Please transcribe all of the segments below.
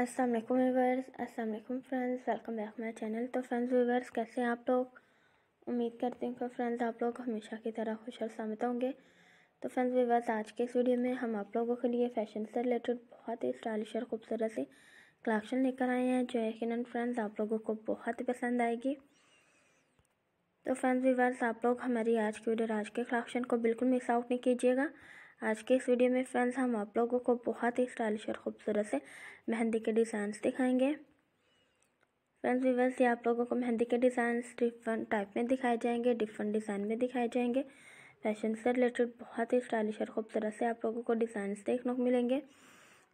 अस्सलाम वालेकुम व्यूवर्स अस्सलाम वालेकुम friends welcome back my channel तो फ्रेंड्स व्यूवर्स कैसे हैं आप लोग उम्मीद करते हैं कि फ्रेंड्स आप लोग हमेशा की तरह खुश और सहमत होंगे तो फ्रेंड्स व्यूवर्स आज के इस वीडियो में हम आप लोगों के लिए फैशन से रिलेटेड बहुत ही स्टाइलिश और खूबसूरत सी कलेक्शन लेकर आए हैं जो यकीन फ्रेंड्स आप लोगों को बहुत ही पसंद आएगी तो फ्रेंड्स व्यूवर्स आप लोग हमारी आज की वीडियो आज के कलेक्शन को बिल्कुल मिस आउट नहीं कीजिएगा आज के इस वीडियो में फ्रेंड्स हम आप लोगों को बहुत ही स्टाइलिश और ख़ूबसूरत से मेहंदी के डिज़ाइंस दिखाएंगे फ्रेंड्स वीवर्स ये आप लोगों को मेहंदी के डिज़ाइंस डिफरेंट टाइप में दिखाए जाएंगे डिफरेंट डिज़ाइन में दिखाए जाएंगे फैशन से रिलेटेड बहुत ही स्टाइलिश और ख़ूबसूरत से आप लोगों को डिज़ाइंस देखने को मिलेंगे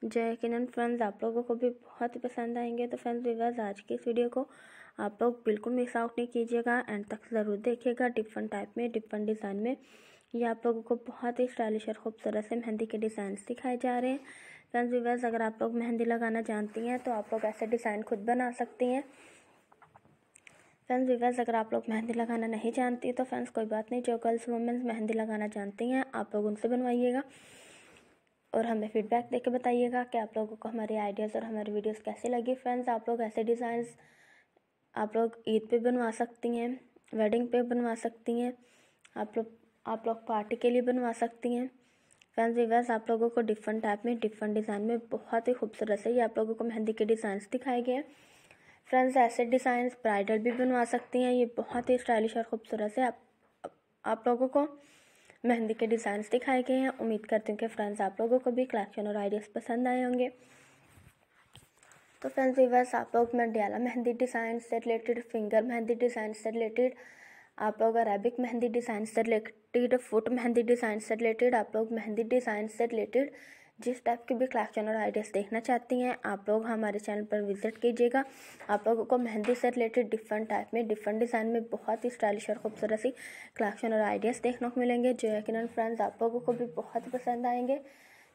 जो यकीन फ्रेंड्स आप लोगों को भी बहुत ही पसंद आएंगे तो फ्रेंड्स वीवर्स आज की इस वीडियो को आप लोग बिल्कुल मिस आउट नहीं कीजिएगा एंड तक ज़रूर देखिएगा डिफरेंट टाइप में डिफरेंट डिज़ाइन में ये आप लोगों को बहुत ही स्टाइलिश और खूबसूरत से मेहंदी के डिज़ाइन दिखाए जा रहे हैं फ्रेंड्स व्यूवर्स अगर आप लोग मेहंदी लगाना जानती हैं तो आप लोग ऐसे डिज़ाइन खुद बना सकती हैं फ्रेंड्स व्यूवर्स अगर आप लोग मेहंदी लगाना नहीं जानती तो फ्रेंड्स कोई बात नहीं जो गर्ल्स वुमेंस मेहंदी लगाना जानती हैं आप लोग उनसे बनवाइएगा और हमें फीडबैक देके बताइएगा कि आप लोगों को हमारे आइडियाज़ और हमारी वीडियोस कैसी लगी फ्रेंड्स आप लोग ऐसे डिज़ाइंस आप लोग ईद पे बनवा सकती हैं वेडिंग पे बनवा सकती हैं आप लोग आप लोग पार्टी के लिए बनवा सकती हैं फैंस वीवर्स आप लोगों को डिफरेंट टाइप में डिफरेंट डिज़ाइन में बहुत ही खूबसूरत है ये आप लोगों को मेहंदी के डिज़ाइंस दिखाए गए हैं फ्रेंड्स ऐसे डिज़ाइंस ब्राइडल भी बनवा सकती हैं ये बहुत ही स्टाइलिश और ख़ूबसूरत है आप आप लोगों को मेहंदी के डिज़ाइंस दिखाए गए हैं उम्मीद करती हूँ कि फ्रेंड्स आप लोगों को भी कलेक्शन और आइडियाज़ पसंद आए होंगे तो फ्रेंड्स वीवर्स आप लोग मैं डियाला मेहंदी डिज़ाइन से रिलेटेड फिंगर मेहंदी डिज़ाइन से रिलेटेड आप लोग अरेबिक मेहंदी डिज़ाइन से रिलेटेड फुट मेहंदी डिज़ाइन से रिलेटेड आप लोग मेहंदी डिज़ाइन से रिलेटेड जिस टाइप के भी कलेक्शन और आइडियाज़ देखना चाहती हैं आप लोग हमारे चैनल पर विजिट कीजिएगा आप लोगों को मेहंदी से रिलेटेड डिफरेंट टाइप में डिफरेंट डिज़ाइन में बहुत ही स्टाइलिश और खूबसूरत सी कलेक्शन और आइडियाज़ देखने को मिलेंगे जो यकीन फ्रेंड्स आप लोगों को भी बहुत पसंद आएंगे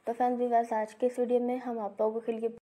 तो फ्रेंड्स भी आज के इस वीडियो में हम आप लोगों के लिए